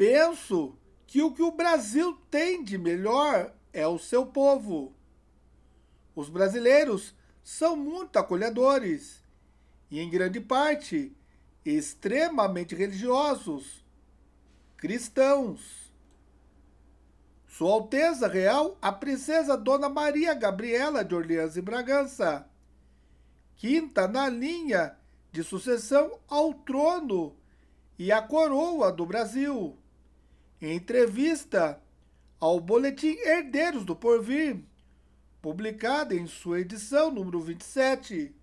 penso que o que o Brasil tem de melhor é o seu povo. Os brasileiros são muito acolhedores e, em grande parte, extremamente religiosos, cristãos. Sua Alteza Real, a Princesa Dona Maria Gabriela de Orleans e Bragança, quinta na linha de sucessão ao trono e à coroa do Brasil. Em entrevista ao boletim Herdeiros do Porvir, publicada em sua edição número 27,